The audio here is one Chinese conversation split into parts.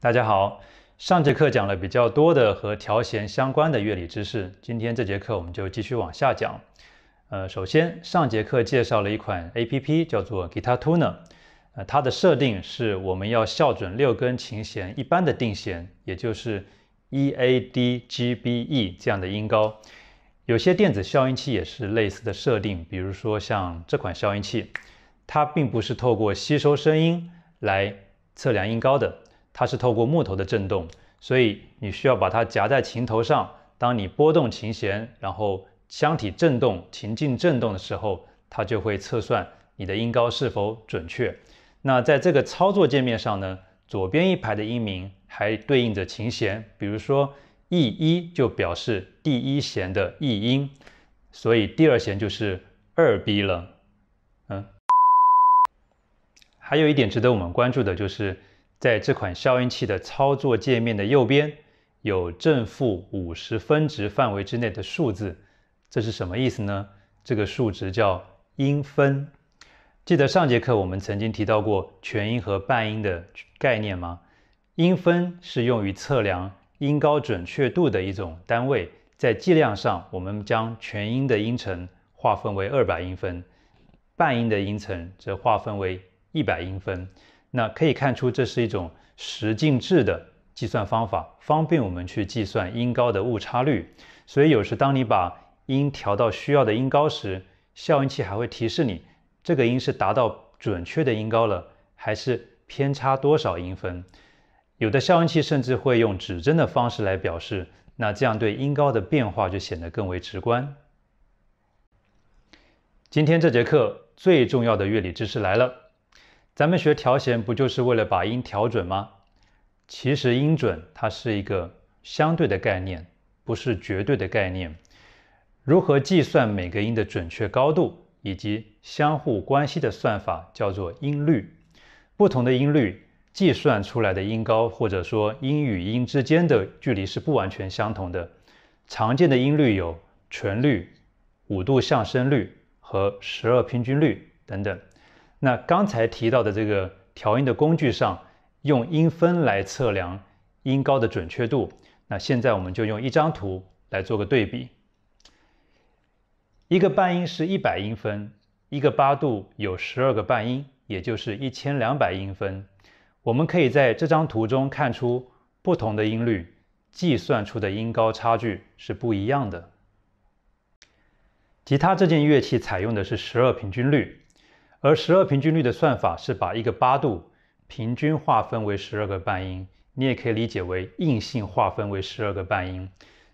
大家好，上节课讲了比较多的和调弦相关的乐理知识。今天这节课我们就继续往下讲。呃，首先上节课介绍了一款 A P P，叫做 Guitar Tuner。呃，它的设定是我们要校准六根琴弦一般的定弦，也就是 E A D G B E 这样的音高。有些电子消音器也是类似的设定，比如说像这款消音器，它并不是透过吸收声音来测量音高的。它是透过木头的震动，所以你需要把它夹在琴头上。当你拨动琴弦，然后箱体震动、琴颈震动的时候，它就会测算你的音高是否准确。那在这个操作界面上呢，左边一排的音名还对应着琴弦，比如说 E 一就表示第一弦的 E 音，所以第二弦就是二 B 了。嗯，还有一点值得我们关注的就是。在这款消音器的操作界面的右边，有正负五十分值范围之内的数字，这是什么意思呢？这个数值叫音分。记得上节课我们曾经提到过全音和半音的概念吗？音分是用于测量音高准确度的一种单位。在计量上，我们将全音的音程划分为二百音分，半音的音程则划分为一百音分。那可以看出，这是一种十进制的计算方法，方便我们去计算音高的误差率。所以有时当你把音调到需要的音高时，校音器还会提示你这个音是达到准确的音高了，还是偏差多少音分。有的校音器甚至会用指针的方式来表示，那这样对音高的变化就显得更为直观。今天这节课最重要的乐理知识来了。咱们学调弦不就是为了把音调准吗？其实音准它是一个相对的概念，不是绝对的概念。如何计算每个音的准确高度以及相互关系的算法叫做音律。不同的音律计算出来的音高或者说音与音之间的距离是不完全相同的。常见的音律有纯律、五度上升律和十二平均律等等。那刚才提到的这个调音的工具上，用音分来测量音高的准确度。那现在我们就用一张图来做个对比。一个半音是一百音分，一个八度有十二个半音，也就是一千两百音分。我们可以在这张图中看出，不同的音律计算出的音高差距是不一样的。吉他这件乐器采用的是十二平均律。而十二平均律的算法是把一个八度平均划分为十二个半音，你也可以理解为硬性划分为十二个半音。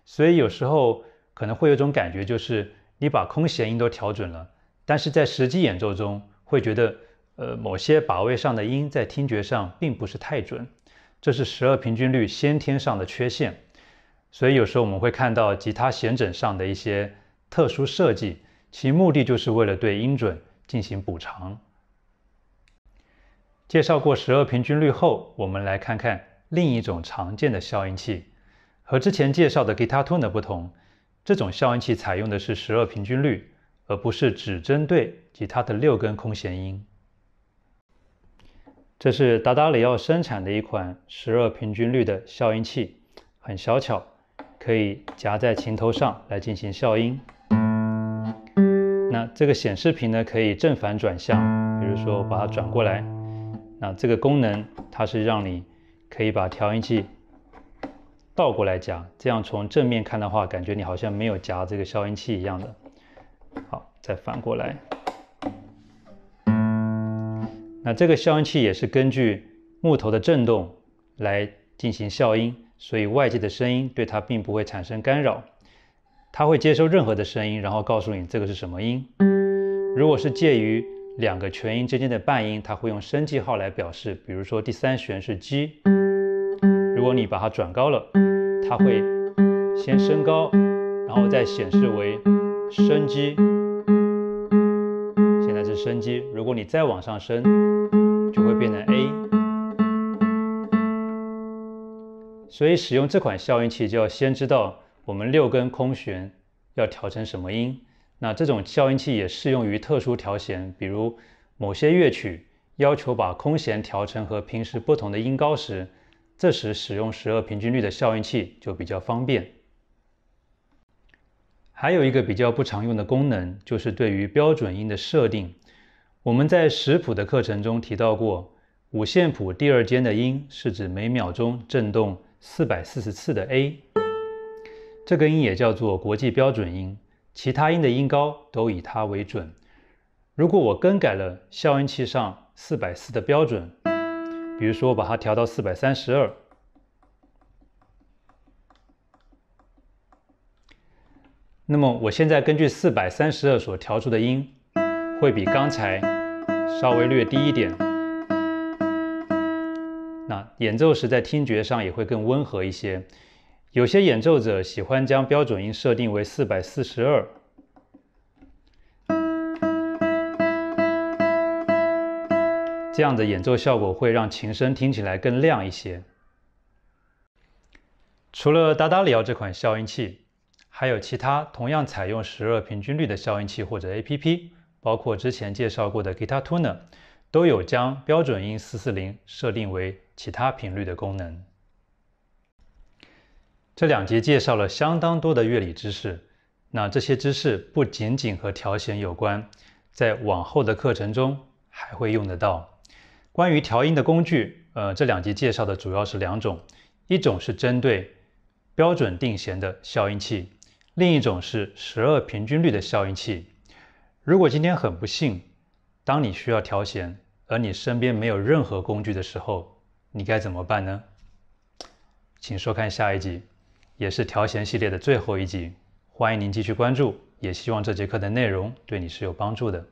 所以有时候可能会有种感觉，就是你把空弦音都调准了，但是在实际演奏中会觉得，呃，某些把位上的音在听觉上并不是太准。这是十二平均律先天上的缺陷。所以有时候我们会看到吉他弦枕上的一些特殊设计，其目的就是为了对音准。进行补偿。介绍过十二平均律后，我们来看看另一种常见的消音器。和之前介绍的 Guitar t o n e 不同，这种消音器采用的是十二平均律，而不是只针对吉他的六根空弦音。这是达达里奥生产的一款十二平均律的消音器，很小巧，可以夹在琴头上来进行消音。那这个显示屏呢可以正反转向，比如说把它转过来，那这个功能它是让你可以把调音器倒过来夹，这样从正面看的话，感觉你好像没有夹这个消音器一样的。好，再反过来。那这个消音器也是根据木头的震动来进行消音，所以外界的声音对它并不会产生干扰。它会接收任何的声音，然后告诉你这个是什么音。如果是介于两个全音之间的半音，它会用升记号来表示。比如说，第三弦是 G，如果你把它转高了，它会先升高，然后再显示为升 G。现在是升 G，如果你再往上升，就会变成 A。所以使用这款消音器，就要先知道。我们六根空弦要调成什么音？那这种校音器也适用于特殊调弦，比如某些乐曲要求把空弦调成和平时不同的音高时，这时使用十二平均律的校音器就比较方便。还有一个比较不常用的功能，就是对于标准音的设定。我们在识谱的课程中提到过，五线谱第二间的音是指每秒钟振动四百四十次的 A。这个音也叫做国际标准音，其他音的音高都以它为准。如果我更改了消音器上四百四的标准，比如说我把它调到四百三十二，那么我现在根据四百三十二所调出的音，会比刚才稍微略低一点。那演奏时在听觉上也会更温和一些。有些演奏者喜欢将标准音设定为四百四十二，这样的演奏效果会让琴声听起来更亮一些。除了达达里奥这款消音器，还有其他同样采用十二平均律的消音器或者 APP，包括之前介绍过的 Guitar Tuner，都有将标准音四四零设定为其他频率的功能。这两集介绍了相当多的乐理知识，那这些知识不仅仅和调弦有关，在往后的课程中还会用得到。关于调音的工具，呃，这两集介绍的主要是两种，一种是针对标准定弦的消音器，另一种是十二平均律的消音器。如果今天很不幸，当你需要调弦而你身边没有任何工具的时候，你该怎么办呢？请收看下一集。也是调弦系列的最后一集，欢迎您继续关注，也希望这节课的内容对你是有帮助的。